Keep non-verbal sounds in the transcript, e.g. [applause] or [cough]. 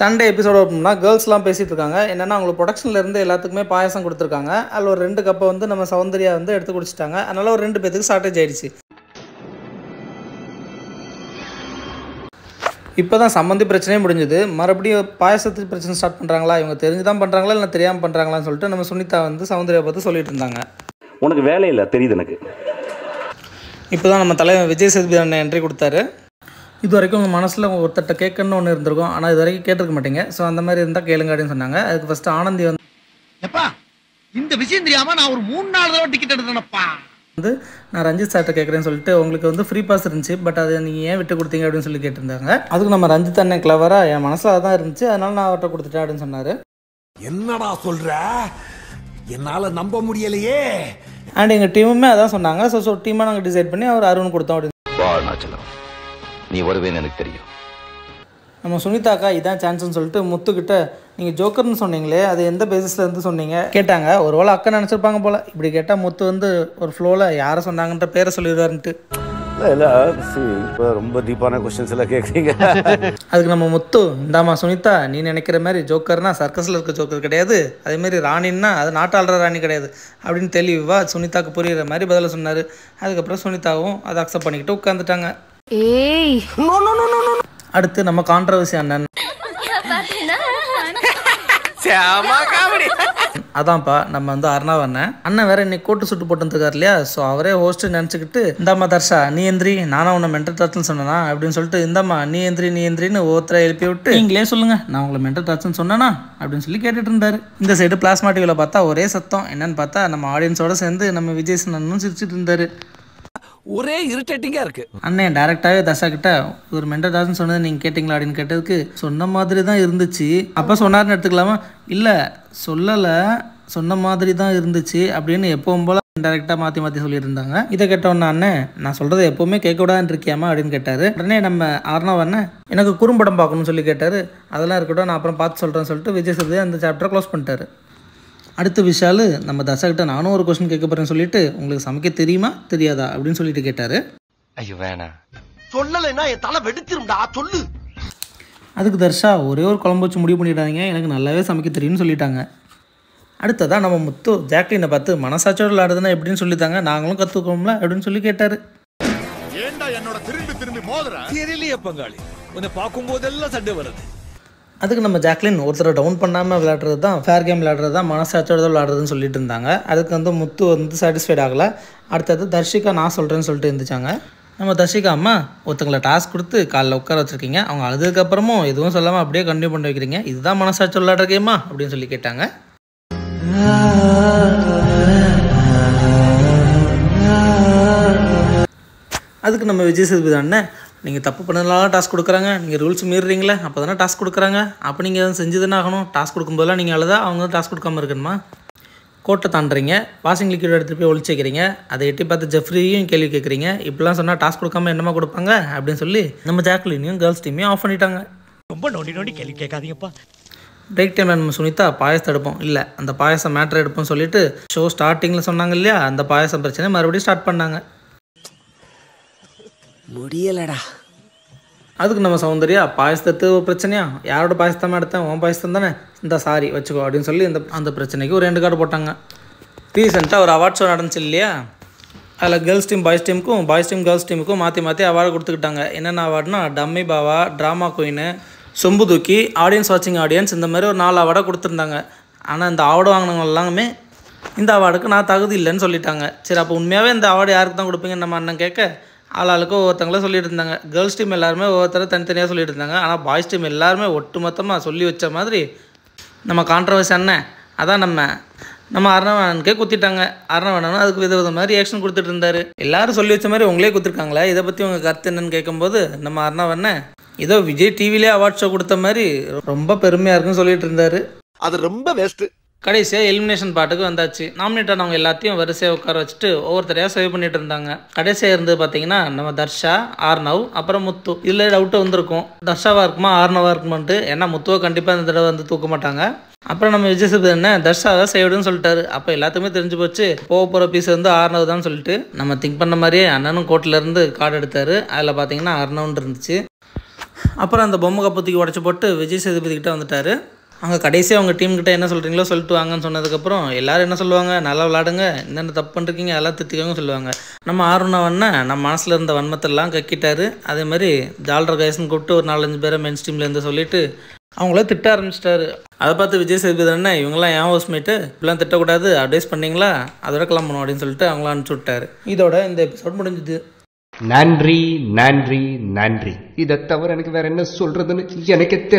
Sunday episode ஓப்பன்னா கேர்ள்ஸ்லாம் பேசிகிட்டு இருக்காங்க என்னென்னா அவங்களுக்கு ப்ரொடக்ஷன்லேருந்து எல்லாத்துக்குமே பாயசம் கொடுத்துருக்காங்க அதில் ஒரு ரெண்டு கப்பை வந்து நம்ம சௌந்தர்யா வந்து எடுத்து குடிச்சிட்டாங்க அதனால் ஒரு ரெண்டு பேத்துக்கு ஷார்ட்டேஜ் ஆயிடுச்சு இப்போ தான் சம்மந்தி பிரச்சனையே முடிஞ்சது மறுபடியும் பாயசத்துக்கு பிரச்சனை ஸ்டார்ட் பண்ணுறாங்களா இவங்க தெரிஞ்சு தான் பண்ணுறாங்களா இல்லை தெரியாமல் பண்ணுறாங்களான்னு சொல்லிட்டு நம்ம சுனிதா வந்து சௌந்தர்யா பார்த்து சொல்லிட்டு இருந்தாங்க உனக்கு வேலையில் தெரியுது எனக்கு இப்போ தான் நம்ம தலைவர் விஜய் சேதுபதி அண்ணன் என்ட்ரி கொடுத்தாரு இது வரைக்கும் உங்கள் மனசில் ஒருத்தட்ட கேட்கணும்னு ஒன்று இருந்திருக்கும் ஆனால் இது வரைக்கும் கேட்டிருக்க மாட்டீங்க ஸோ அந்த மாதிரி இருந்தால் கேளுங்க அப்படின்னு சொன்னாங்க அதுக்கு ஃபஸ்ட்டு ஆனந்தி வந்து எப்பா இந்த விஷயம் தெரியாமல் நான் ஒரு மூணு நாலு தடவை டிக்கெட் எடுத்தேனப்பா வந்து நான் ரஞ்சித் சார்ட்ட கேட்குறேன்னு சொல்லிட்டு உங்களுக்கு வந்து ஃப்ரீ பாஸ் இருந்துச்சு பட் அதை நீங்கள் ஏன் விட்டு கொடுத்தீங்க அப்படின்னு சொல்லி கேட்டிருந்தாங்க அதுக்கு நம்ம ரஞ்சித் அண்ணன் கிளவரா என் மனசில் தான் இருந்துச்சு அதனால நான் அவர்கிட்ட கொடுத்துட்டேன் அப்படின்னு சொன்னார் என்னடா சொல்கிற என்னால் நம்ப முடியலையே அண்ட் எங்கள் டீமுமே அதான் சொன்னாங்க ஸோ ஸோ டீமாக நாங்கள் டிசைட் பண்ணி அவர் அருண் கொடுத்தோம் அப்படின்னு நீ வருவேன் எனக்கு தெரியும் நம்ம சுனிதாக்கா இதான் சான்ஸ்னு சொல்லிட்டு முத்துக்கிட்ட நீங்கள் ஜோக்கர்னு சொன்னீங்களே அது எந்த பேசிஸில் இருந்து சொன்னீங்க கேட்டாங்க ஒரு வேளை அக்கா நினச்சிருப்பாங்க போல் இப்படி கேட்டால் முத்து வந்து ஒரு ஃப்ளோவில் யாரை சொன்னாங்கன்ற பேரை சொல்லிடுவாருன்ட்டு இல்லை இல்லை இப்போ ரொம்ப டீப்பான கொஸ்டின்ஸ் எல்லாம் கேட்குறீங்க [laughs] அதுக்கு நம்ம முத்து இந்தாமா சுனிதா நீ நினைக்கிற மாதிரி ஜோக்கர்னா சர்க்கஸில் இருக்க ஜோக்கர் கிடையாது அதேமாரி ராணின்னா அது நாட்டாளுற ராணி கிடையாது அப்படின்னு தெளிவாக சுனிதாக்கு புரிகிற மாதிரி பதிலாக சொன்னார் அதுக்கப்புறம் சுனிதாவும் அதை அக்செப்ட் பண்ணிக்கிட்டு உட்காந்துட்டாங்க ஏய் அடுத்து நம்ம கான்ட்ரவர்சி அண்ணன் அதான்ப்பா நம்ம வந்து அர்ணாவ் அண்ணன் அண்ணன் வேற இன்னைக்கு கோட்டு சுட்டு போட்டுருக்காரு இல்லையா ஸோ அவரே ஹோஸ்ட் நினச்சிக்கிட்டு இந்தாம்மா தர்ஷா நீ எந்திரி நானும் உன்னை மென்டல் டார்ச்சர்னு சொன்னா அப்படின்னு சொல்லிட்டு இந்தாம்மா நீ எந்திரி நீ எந்திரின்னு ஒருத்தரை எழுப்பி விட்டு நீங்களே சொல்லுங்க நான் உங்களை மென்டல் டார்ச்சர்னு சொன்னா அப்படின்னு சொல்லி கேட்டுட்டு இருந்தாரு இந்த சைடு பிளாஸ்மா டிவியில் பார்த்தா ஒரே சத்தம் என்னன்னு பார்த்தா நம்ம ஆடியன்ஸோட சேர்ந்து நம்ம விஜய் சன்னனும் சிரிச்சுட்டு இருந்தாரு ஒரே இரிட்டேட்டிங்காக இருக்குது அண்ணன் டேரெக்டாகவே தசா கிட்ட ஒரு மெண்டர் தாசன் சொன்னது நீங்கள் கேட்டிங்களா அப்படின்னு கேட்டதுக்கு சொன்ன மாதிரி தான் இருந்துச்சு அப்போ சொன்னார்னு எடுத்துக்கலாமா இல்லை சொல்லலை சொன்ன மாதிரி தான் இருந்துச்சு அப்படின்னு எப்பவும் போல டேரெக்டாக மாற்றி மாற்றி சொல்லியிருந்தாங்க இதை கேட்டோன்னா அண்ணன் நான் சொல்கிறத எப்போவுமே கேட்கக்கூடாதுன்னு இருக்கியாமா அப்படின்னு கேட்டார் உடனே நம்ம ஆர்னா அண்ணன் எனக்கு குறும்படம் பார்க்கணும்னு சொல்லி கேட்டார் அதெல்லாம் இருக்கட்டும் நான் அப்புறம் பார்த்து சொல்கிறேன்னு சொல்லிட்டு விஜய் சேதுபதி அந்த சாப்டரை க்ளோஸ் பண்ணிட்டாரு அடுத்து விஷால் நம்ம தசாகிட்ட நானும் ஒரு கொஸ்டின் கேட்க போகிறேன்னு சொல்லிட்டு உங்களுக்கு சமைக்க தெரியுமா தெரியாதா அப்படின்னு சொல்லிட்டு கேட்டார் ஐயோ வேணா சொல்லலைன்னா என் தலை வெடிச்சிரும்டா சொல்லு அதுக்கு தர்ஷா ஒரே ஒரு குழம்பு வச்சு முடிவு பண்ணிட்டாங்க எனக்கு நல்லாவே சமைக்க தெரியும்னு சொல்லிட்டாங்க அடுத்ததான் நம்ம முத்து ஜாக்லினை பார்த்து மனசாட்சியோட விளையாடுதுன்னா எப்படின்னு சொல்லித்தாங்க நாங்களும் கற்றுக்கோம்ல அப்படின்னு சொல்லி கேட்டார் ஏண்டா என்னோட திரும்பி திரும்பி மோதுற தெரியலையே பங்காளி உன்னை பார்க்கும் போதெல்லாம் சண்டை வருது அதுக்கு நம்ம ஜாக்லின் ஒருத்தரை டவுன் பண்ணாமல் விளையாடுறது தான் ஃபேர் கேம் விளையாடுறது தான் மனசாட்சியோட விளையாடுறதுன்னு சொல்லிட்டு இருந்தாங்க அதுக்கு வந்து முத்து வந்து சாட்டிஸ்ஃபைட் ஆகலை அடுத்தது தர்ஷிகா நான் சொல்கிறேன்னு சொல்லிட்டு இருந்துச்சாங்க நம்ம தர்ஷிகா அம்மா ஒருத்தங்களை டாஸ்க் கொடுத்து காலைல உட்கார வச்சுருக்கீங்க அவங்க அழுதுக்கப்புறமும் எதுவும் சொல்லாமல் அப்படியே கண்டினியூ பண்ணி வைக்கிறீங்க இதுதான் மனசாட்சி விளையாடுற கேமா அப்படின்னு சொல்லி கேட்டாங்க அதுக்கு நம்ம விஜய் சேதுபதி அண்ணன் நீங்கள் தப்பு பண்ணதுனால டாஸ்க் கொடுக்குறாங்க நீங்கள் ரூல்ஸ் மீறுறீங்களே அப்போ தானே டாஸ்க் கொடுக்குறாங்க அப்போ நீங்கள் எதுவும் செஞ்சு தானே ஆகணும் டாஸ்க் கொடுக்கும்போதெல்லாம் நீங்கள் அழுதா அவங்க டாஸ்க் கொடுக்காமல் இருக்கணுமா கோட்டை தாண்டுறீங்க வாஷிங் லிக்யூட் எடுத்துகிட்டு போய் ஒழிச்சிக்கிறீங்க அதை எட்டி பார்த்து ஜெஃப்ரியும் கேள்வி கேட்குறீங்க இப்படிலாம் சொன்னால் டாஸ்க் கொடுக்காம என்னமா கொடுப்பாங்க அப்படின்னு சொல்லி நம்ம ஜாக்லினையும் கேர்ள்ஸ் டீமையும் ஆஃப் பண்ணிட்டாங்க ரொம்ப நோண்டி நோண்டி கேள்வி கேட்காதீங்கப்பா பிரேக் டைம் நம்ம சுனிதா பாயசம் எடுப்போம் இல்லை அந்த பாயசம் மேட்ரு எடுப்போம்னு சொல்லிட்டு ஷோ ஸ்டார்டிங்கில் சொன்னாங்க இல்லையா அந்த பாயசம் பிரச்சனை மறுபடியும் ஸ்டார்ட் பண்ணாங்க முடியலடா அதுக்கு நம்ம சௌந்தர்யா பாயசத்து பிரச்சனையா யாரோட பாயசத்தமாக எடுத்தேன் உன் பாயசத்தம் தானே இந்த சாரி வச்சுக்கோ அப்படின்னு சொல்லி இந்த அந்த பிரச்சனைக்கு ஒரு ரெண்டு கார்டு போட்டாங்க ரீசெண்டாக ஒரு அவார்ட் ஷோ நடந்துச்சு இல்லையா அதில் கேர்ள்ஸ் டீம் பாய்ஸ் டீமுக்கும் பாய்ஸ் டீம் கேர்ள்ஸ் டீமுக்கும் மாற்றி மாற்றி அவார்டு கொடுத்துக்கிட்டாங்க என்னென்ன அவார்டுனா டம்மி பாவா ட்ராமா குயின் சொம்பு தூக்கி ஆடியன்ஸ் வாட்சிங் ஆடியன்ஸ் இந்த மாதிரி ஒரு நாலு அவார்டாக கொடுத்துருந்தாங்க ஆனால் இந்த அவார்டு வாங்கினவங்க எல்லாமே இந்த அவார்டுக்கு நான் தகுதி இல்லைன்னு சொல்லிட்டாங்க சரி அப்போ உண்மையாகவே இந்த அவார்டு யாருக்கு தான் கொடுப்பீங்க நம்ம அண்ணன் கேட்க ஆளாளுக்கு ஒவ்வொருத்தங்களும் சொல்லிட்டு இருந்தாங்க கேர்ள்ஸ் டீம் எல்லாருமே ஒவ்வொருத்தரும் தனித்தனியாக சொல்லிட்டு இருந்தாங்க ஆனால் பாய்ஸ் டீம் எல்லாருமே ஒட்டு மொத்தமாக சொல்லி வச்ச மாதிரி நம்ம கான்ட்ரவர்சி அண்ணன் அதான் நம்ம நம்ம அர்ணவனுக்கே குத்திட்டாங்க அர்ணவனும் அதுக்கு வித விதமாக ரியாக்ஷன் கொடுத்துட்டு இருந்தாரு எல்லாரும் சொல்லி வச்ச மாதிரி உங்களே கொடுத்துருக்காங்களே இதை பற்றி உங்கள் கருத்து என்னன்னு கேட்கும்போது நம்ம அர்ணவனை ஏதோ விஜய் டிவிலே அவார்ட் ஷோ கொடுத்த மாதிரி ரொம்ப பெருமையாக இருக்குன்னு சொல்லிட்டு இருந்தாரு அது ரொம்ப வேஸ்ட்டு கடைசியாக எலிமினேஷன் பாட்டுக்கு வந்தாச்சு நாமினேட்டாக அவங்க எல்லாத்தையும் வரிசையாக உட்கார வச்சுட்டு ஒவ்வொருத்தரையாக சேவ் பண்ணிட்டு இருந்தாங்க கடைசியாக இருந்து பார்த்தீங்கன்னா நம்ம தர்ஷா ஆர்னவ் அப்புறம் முத்து இதில் டவுட்டு வந்திருக்கும் தர்ஷாவாக இருக்குமா ஆர்னவாக இருக்குமான்ட்டு ஏன்னா முத்துவை கண்டிப்பாக இந்த தடவை வந்து தூக்க மாட்டாங்க அப்புறம் நம்ம விஜய் சேதுபதி என்ன தர்ஷாவை சேவ்டுன்னு சொல்லிட்டாரு அப்போ எல்லாத்துக்குமே தெரிஞ்சு போச்சு போக போகிற பீஸ் வந்து ஆர்னவ் தான் சொல்லிட்டு நம்ம திங்க் பண்ண மாதிரியே அண்ணனும் கோட்டிலேருந்து கார்டு எடுத்தார் அதில் பார்த்தீங்கன்னா ஆர்னவ்னு இருந்துச்சு அப்புறம் அந்த பொம்மை கப்பத்துக்கு உடச்சி போட்டு விஜய் சேதுபதி கிட்டே வந்துட்டார் அவங்க கடைசியாக அவங்க டீம் கிட்டே என்ன சொல்கிறீங்களோ சொல்லிட்டு வாங்கன்னு சொன்னதுக்கப்புறம் எல்லோரும் என்ன சொல்லுவாங்க நல்லா விளாடுங்க என்னென்ன தப்பு பண்ணுறீங்க எல்லாம் திட்டிக்கோங்க சொல்லுவாங்க நம்ம ஆர்வனவன்னா நம்ம மனசில் இருந்த வன்மத்தெல்லாம் கக்கிட்டார் அதே மாதிரி ஜால்டர் கைஸ்ன்னு கூப்பிட்டு ஒரு நாலஞ்சு பேரை மென்ஸ் டீம்லேருந்து சொல்லிவிட்டு அவங்கள திட்ட ஆரம்பிச்சிட்டாரு அதை பார்த்து விஜய் சேதுபதி இவங்கெல்லாம் இவங்களாம் ஏன் ஹவுஸ்மேட்டு இப்படிலாம் திட்டக்கூடாது அட்வைஸ் பண்ணிங்களா அதோட கிளம்பணும் அப்படின்னு சொல்லிட்டு அவங்கள அனுப்பிச்சி விட்டாரு இதோட இந்த எபிசோட் முடிஞ்சுது நன்றி நன்றி நன்றி இதை தவிர எனக்கு வேற என்ன சொல்றதுன்னு எனக்கே தெரியும்